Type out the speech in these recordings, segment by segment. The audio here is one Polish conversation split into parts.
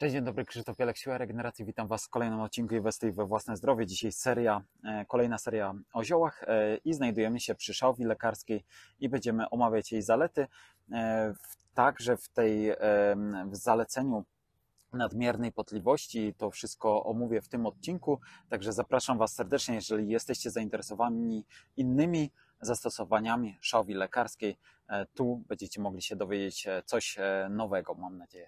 Cześć, dzień dobry, Krzysztof Pielek, Siła Regeneracji. Witam Was w kolejnym odcinku Inwestuj we własne zdrowie. Dzisiaj seria, e, kolejna seria o ziołach e, i znajdujemy się przy szałwi lekarskiej i będziemy omawiać jej zalety. E, także w tej w zaleceniu nadmiernej potliwości. To wszystko omówię w tym odcinku, także zapraszam Was serdecznie, jeżeli jesteście zainteresowani innymi zastosowaniami szałwi lekarskiej. Tu będziecie mogli się dowiedzieć coś nowego, mam nadzieję.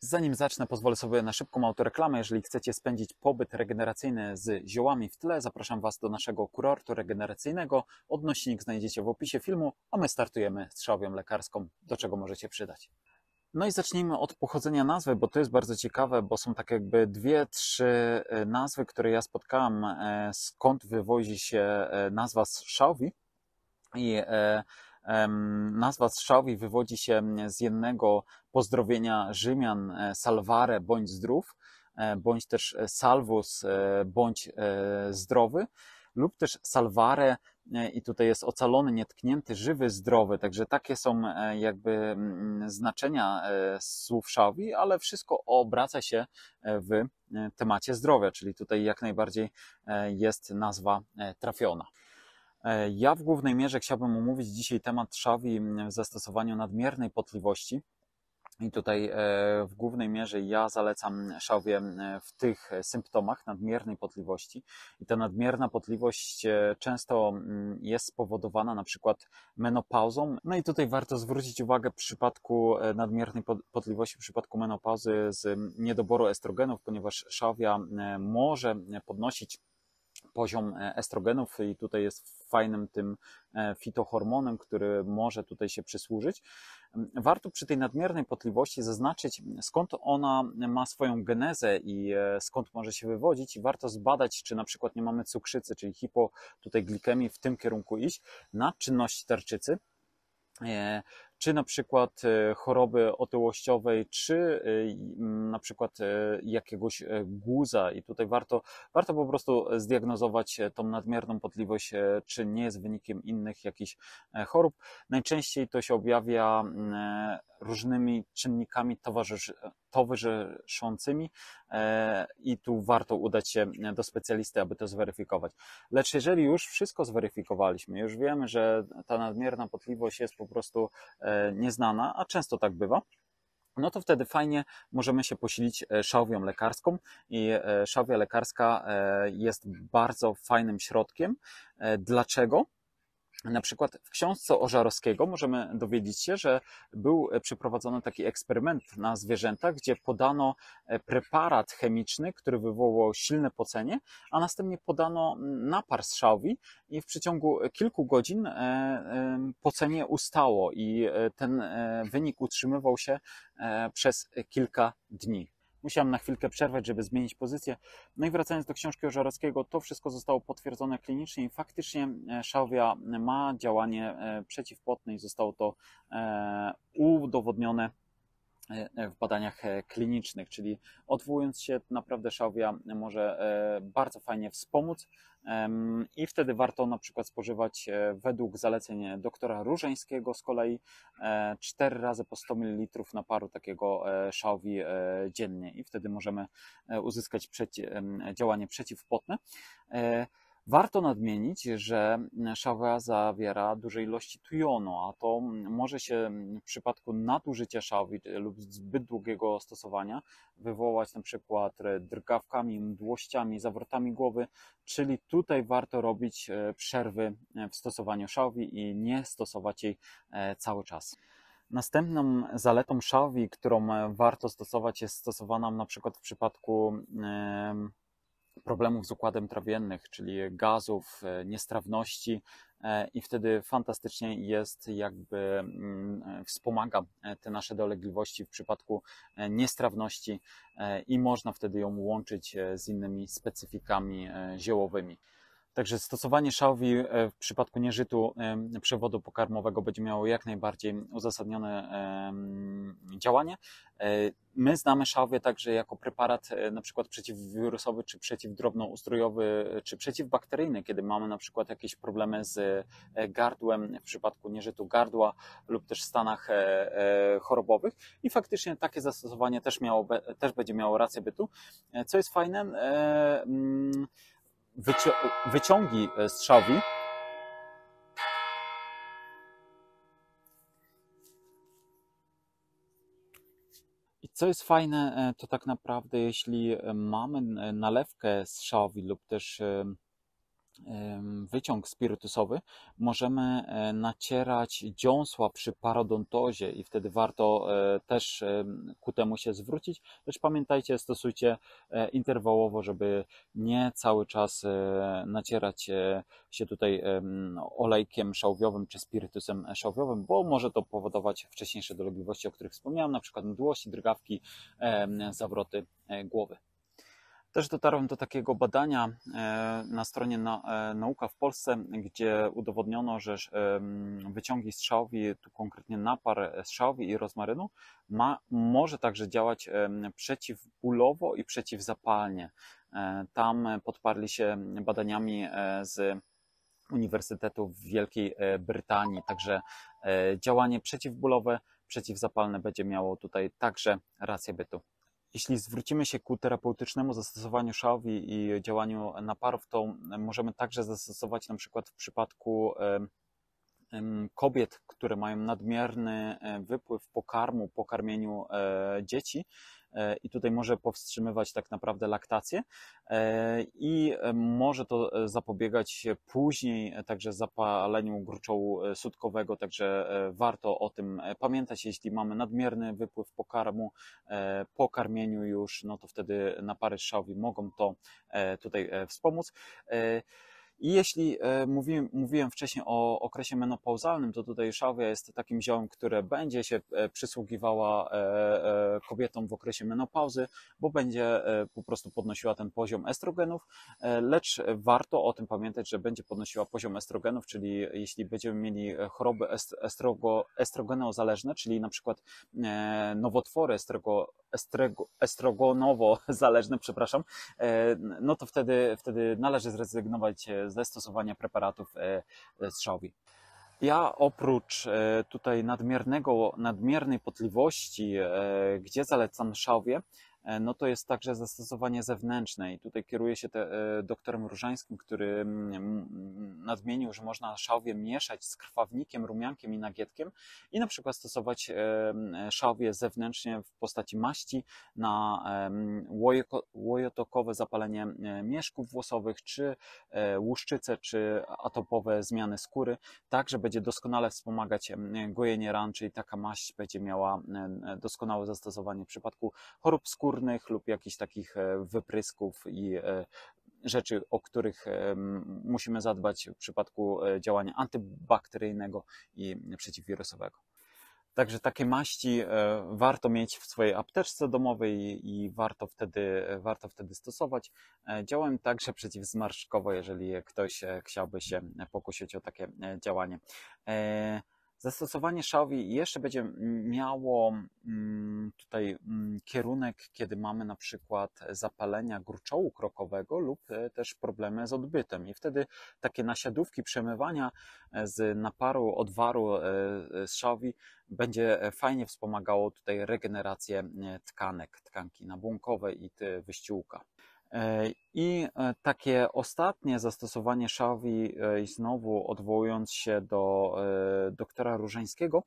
Zanim zacznę, pozwolę sobie na szybką autoreklamę. Jeżeli chcecie spędzić pobyt regeneracyjny z ziołami w tle, zapraszam Was do naszego kurortu regeneracyjnego. Odnośnik znajdziecie w opisie filmu, a my startujemy z szałwią lekarską, do czego możecie przydać. No i zacznijmy od pochodzenia nazwy, bo to jest bardzo ciekawe, bo są tak jakby dwie, trzy e, nazwy, które ja spotkałem, e, skąd wywozi się e, nazwa z szałwi. I e, Nazwa strzałowi wywodzi się z jednego pozdrowienia Rzymian e, salvare bądź zdrów, e, bądź też e, salvus bądź zdrowy, lub też salvare i tutaj jest ocalony, nietknięty, żywy, zdrowy. Także takie są jakby znaczenia słów szawi, ale wszystko obraca się w temacie zdrowia, czyli tutaj jak najbardziej jest nazwa trafiona. E, ja w głównej mierze chciałbym omówić dzisiaj temat szawi w zastosowaniu nadmiernej potliwości. I tutaj e, w głównej mierze ja zalecam szawie w tych symptomach nadmiernej potliwości. I ta nadmierna potliwość e, często jest spowodowana na przykład menopauzą. No i tutaj warto zwrócić uwagę w przypadku nadmiernej potliwości, w przypadku menopauzy z niedoboru estrogenów, ponieważ szawia może podnosić poziom e, estrogenów i tutaj jest fajnym tym e, fitohormonem, który może tutaj się przysłużyć. Mm, warto przy tej nadmiernej potliwości zaznaczyć, skąd ona ma swoją genezę i e, skąd może się wywodzić i warto zbadać, czy na przykład nie mamy cukrzycy, czyli hipo tutaj glikemii w tym kierunku iść na czynności tarczycy czy na przykład e, choroby otyłościowej, czy e, na przykład e, jakiegoś guza. I tutaj warto, warto po prostu zdiagnozować tą nadmierną potliwość, czy nie jest wynikiem innych jakichś chorób. Najczęściej to się objawia różnymi czynnikami towarzyszącymi i tu warto udać się do specjalisty, aby to zweryfikować. Lecz jeżeli już wszystko zweryfikowaliśmy, już wiemy, że ta nadmierna potliwość jest po prostu E, nieznana, a często tak bywa, no to wtedy fajnie możemy się posilić e, szałwią lekarską i e, szałwia lekarska jest bardzo fajnym środkiem. Dlaczego? Na przykład w książce Ożarowskiego możemy dowiedzieć się, że był e, przeprowadzony taki eksperyment na zwierzętach, gdzie podano e, preparat chemiczny, który wywołał silne pocenie, a następnie podano napar strzałowi i w przeciągu kilku godzin e, pocenie ustało i ten wynik utrzymywał się przez kilka dni. Musiałem na chwilkę przerwać, żeby zmienić pozycję. No i wracając do książki Ożarowskiego, to wszystko zostało potwierdzone klinicznie i faktycznie e, szałwia ma działanie e, przeciwpotne i zostało to e, udowodnione E, w badaniach e, klinicznych, czyli odwołując się naprawdę szawia może e, bardzo fajnie wspomóc i wtedy warto na przykład spożywać według zaleceń doktora Różeńskiego z kolei 4 razy po 100 ml naparu takiego szałwi dziennie i wtedy możemy uzyskać przeci działanie przeciwpotne. Warto nadmienić, że szawa zawiera duże ilości tujonu, a to może się w przypadku nadużycia szawy lub zbyt długiego stosowania wywołać na przykład drgawkami, mdłościami, zawrotami głowy, czyli tutaj warto robić e, przerwy w stosowaniu szawy i nie stosować jej e, cały czas. Następną zaletą szawi, którą e, warto stosować jest stosowana na przykład w przypadku problemów z układem trawiennych, czyli gazów, e, niestrawności, e, i wtedy fantastycznie jest, jakby mm, e, wspomaga te nasze dolegliwości w przypadku niestrawności i można wtedy ją łączyć z innymi specyfikami ziołowymi. Także stosowanie szałwi e, w przypadku nieżytu e, przewodu pokarmowego będzie miało jak najbardziej uzasadnione działanie. E, my znamy szałwię także jako preparat na przykład przeciwwirusowy, czy przeciwdrobnoustrojowy, czy przeciwbakteryjny, kiedy mamy na przykład jakieś problemy z gardłem w przypadku nieżytu gardła lub też stanach chorobowych i faktycznie takie zastosowanie też, miało, też będzie miało rację bytu. Co jest fajne, wyciągi e, strzawi. I co jest fajne, e, to tak naprawdę, jeśli e, mamy nalewkę strzawi lub też wyciąg spirytusowy, możemy e, nacierać dziąsła przy parodontozie i wtedy warto e, też ku temu się zwrócić. Też pamiętajcie, stosujcie e, interwałowo, żeby nie cały czas nacierać się tutaj olejkiem szałwiowym czy spirytusem szałwiowym, bo może to powodować wcześniejsze dolegliwości, o których wspomniałem, na przykład mdłości, drgawki, zawroty głowy. Też dotarłem do takiego badania e, na stronie e, Nauka w Polsce, gdzie udowodniono, że e, wyciągi z szałwi, tu konkretnie napar z szałwi i rozmarynu, ma, może także działać przeciwbólowo i przeciwzapalnie. Tam podparli się badaniami z Uniwersytetu w Wielkiej Brytanii, także działanie przeciwbólowe, przeciwzapalne będzie miało tutaj także rację bytu. Jeśli zwrócimy się ku terapeutycznemu zastosowaniu szałwi i działaniu naparów, to możemy także zastosować na przykład w przypadku kobiet, które mają nadmierny e, wypływ pokarmu po karmieniu e, dzieci, E, i tutaj może powstrzymywać tak naprawdę laktację e, i e, może to zapobiegać później także zapaleniu gruczołu sutkowego, także warto o tym pamiętać. Jeśli mamy nadmierny wypływ pokarmu po karmieniu już, no to wtedy napary strzałowi mogą to tutaj wspomóc. I jeśli e, mówiłem, mówiłem wcześniej o okresie menopauzalnym, to tutaj szałwia jest takim ziołem, które będzie się e, przysługiwała e, kobietom w okresie menopauzy, bo będzie po prostu podnosiła ten poziom estrogenów, lecz warto o tym pamiętać, że będzie podnosiła poziom estrogenów, czyli jeśli będziemy mieli choroby estrogo, estrogenozależne, czyli na przykład nowotwory estrogo, estrogonowo-zależny, przepraszam, e, no to wtedy, wtedy należy zrezygnować e, ze stosowania preparatów strzałowi. E, ja oprócz tutaj nadmiernego, nadmiernej potliwości, gdzie zalecam szałwie, E, no to jest także zastosowanie zewnętrzne. I tutaj kieruje się te, e, doktorem Różańskim, który mm, mm, nadmienił, że można szałwie mieszać z krwawnikiem, rumiankiem i nagietkiem i na przykład stosować e, szałwie zewnętrznie w postaci maści na łojotokowe zapalenie mieszków włosowych, czy łuszczyce, czy atopowe zmiany skóry, tak, że będzie doskonale wspomagać gojenie ran, czyli taka maść będzie miała doskonałe zastosowanie w przypadku chorób skóry, górnych lub jakichś takich e, wyprysków i e, rzeczy, o których e, musimy zadbać w przypadku działania antybakteryjnego i przeciwwirusowego. Także takie maści warto mieć w swojej apteczce domowej i warto wtedy, warto wtedy stosować. Działają także przeciwzmarszczkowo, jeżeli ktoś chciałby się pokusić o takie działanie. Zastosowanie szałwi jeszcze będzie miało mm, tutaj mm, kierunek, kiedy mamy na przykład zapalenia gruczołu krokowego lub e, też problemy z odbytem. I wtedy takie nasiadówki przemywania e, z naparu, odwaru e, z szałwi będzie fajnie wspomagało tutaj regenerację tkanek, tkanki nabłonkowe i wyściółka. E, I e, takie ostatnie zastosowanie szawi, e, i znowu odwołując się do doktora Różańskiego,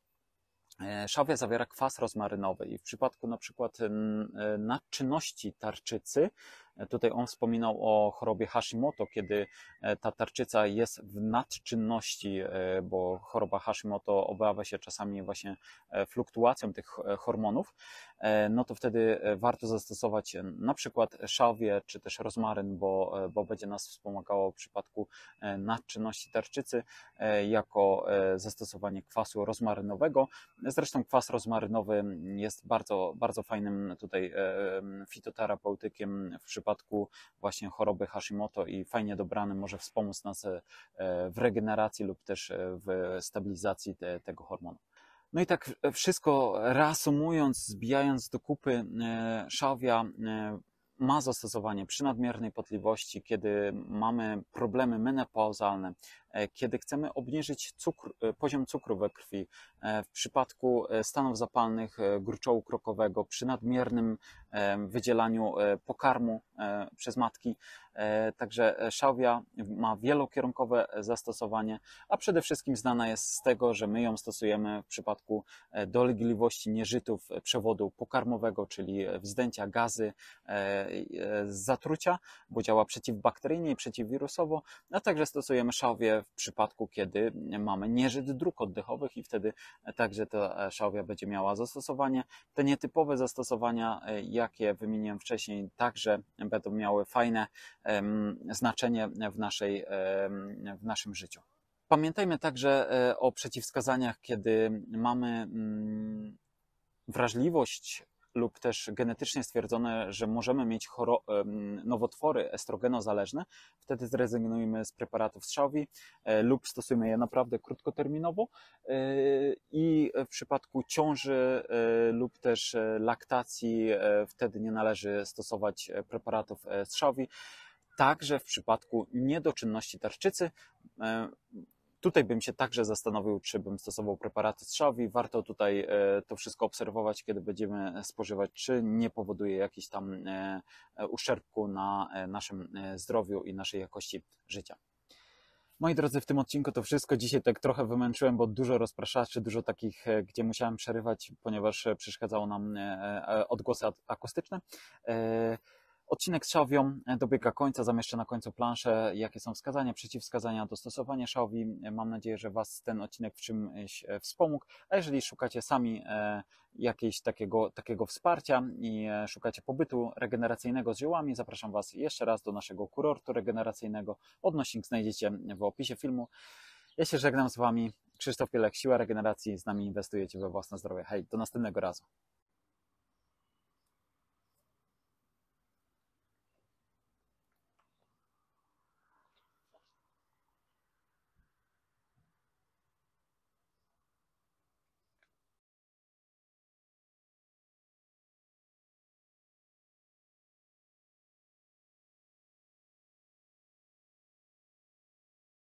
szawia zawiera kwas rozmarynowy i w przypadku na przykład nadczynności tarczycy Tutaj on wspominał o chorobie Hashimoto, kiedy e, ta tarczyca jest w nadczynności, e, bo choroba Hashimoto objawia się czasami właśnie e, fluktuacją tych hormonów, no to wtedy warto zastosować na przykład szawie czy też rozmaryn, bo, bo będzie nas wspomagało w przypadku nadczynności tarczycy jako zastosowanie kwasu rozmarynowego. Zresztą kwas rozmarynowy jest bardzo, bardzo fajnym tutaj fitoterapeutykiem w przypadku przypadku właśnie choroby Hashimoto i fajnie dobrany może wspomóc nas e, w regeneracji lub też e, w stabilizacji te, tego hormonu. No i tak e, wszystko reasumując, zbijając do kupy, szawia ma zastosowanie przy nadmiernej potliwości, kiedy mamy problemy menopauzalne, E, kiedy chcemy obniżyć cukr, e, poziom cukru we krwi, e, w przypadku stanów zapalnych gruczołu krokowego, przy nadmiernym wydzielaniu pokarmu przez matki, także szałwia ma wielokierunkowe zastosowanie, a przede wszystkim znana jest z tego, że my ją stosujemy w przypadku dolegliwości nieżytów przewodu pokarmowego, czyli wzdęcia gazy z zatrucia, bo działa przeciwbakteryjnie i przeciwwirusowo, a także stosujemy szałwię w przypadku, kiedy mamy nieżyt dróg oddechowych i wtedy także ta szałwia będzie miała zastosowanie. Te nietypowe zastosowania, e, jakie wymieniłem wcześniej, także będą miały fajne znaczenie w, naszej, w naszym życiu. Pamiętajmy także e, o przeciwwskazaniach, kiedy mamy mm, wrażliwość lub też genetycznie stwierdzone, że możemy mieć nowotwory estrogenozależne, wtedy zrezygnujmy z preparatów strzałowi e, lub stosujmy je naprawdę krótkoterminowo e, i w przypadku ciąży e, lub też laktacji wtedy nie należy stosować preparatów strzałowi. Także w przypadku niedoczynności tarczycy Tutaj bym się także zastanowił, czy bym stosował preparaty strzałowi. Warto tutaj e, to wszystko obserwować, kiedy będziemy e, spożywać, czy nie powoduje jakiś tam e, uszczerbku na naszym zdrowiu i naszej jakości życia. Moi drodzy, w tym odcinku to wszystko. Dzisiaj tak trochę wymęczyłem, bo dużo rozpraszaczy, dużo takich, gdzie musiałem przerywać, ponieważ przeszkadzało nam odgłosy akustyczne. Odcinek z szawią e, dobiega końca. Zamieszczę na końcu planszę, jakie są wskazania, przeciwwskazania, dostosowanie szawi. E, mam nadzieję, że Was ten odcinek w czymś e, wspomógł. A jeżeli szukacie sami jakiegoś takiego, takiego wsparcia i szukacie pobytu regeneracyjnego z ziołami, zapraszam Was jeszcze raz do naszego kurortu regeneracyjnego. Odnośnik znajdziecie w opisie filmu. Ja się żegnam z Wami. Krzysztof Pielek, Siła Regeneracji. Z nami inwestujecie we własne zdrowie. Hej, do następnego razu.